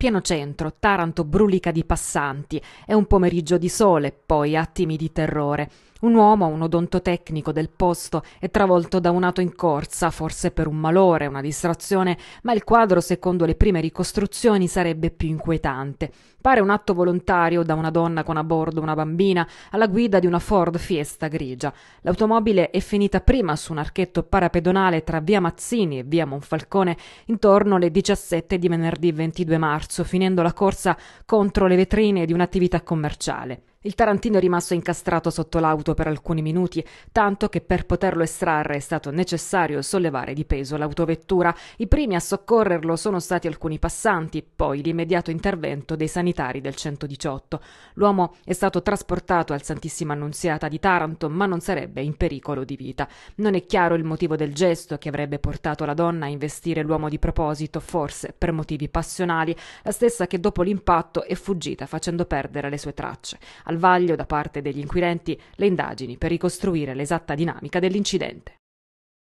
Pieno centro, Taranto brulica di passanti, è un pomeriggio di sole, poi attimi di terrore. Un uomo, un odontotecnico del posto, è travolto da un auto in corsa, forse per un malore, una distrazione, ma il quadro, secondo le prime ricostruzioni, sarebbe più inquietante. Pare un atto volontario da una donna con a bordo una bambina alla guida di una Ford Fiesta grigia. L'automobile è finita prima su un archetto parapedonale tra via Mazzini e via Monfalcone intorno alle 17 di venerdì 22 marzo marzo finendo la corsa contro le vetrine di un'attività commerciale. Il Tarantino è rimasto incastrato sotto l'auto per alcuni minuti, tanto che per poterlo estrarre è stato necessario sollevare di peso l'autovettura. I primi a soccorrerlo sono stati alcuni passanti, poi l'immediato intervento dei sanitari del 118. L'uomo è stato trasportato al Santissima Annunziata di Taranto, ma non sarebbe in pericolo di vita. Non è chiaro il motivo del gesto che avrebbe portato la donna a investire l'uomo di proposito, forse per motivi passionali, la stessa che dopo l'impatto è fuggita facendo perdere le sue tracce al vaglio da parte degli inquirenti le indagini per ricostruire l'esatta dinamica dell'incidente.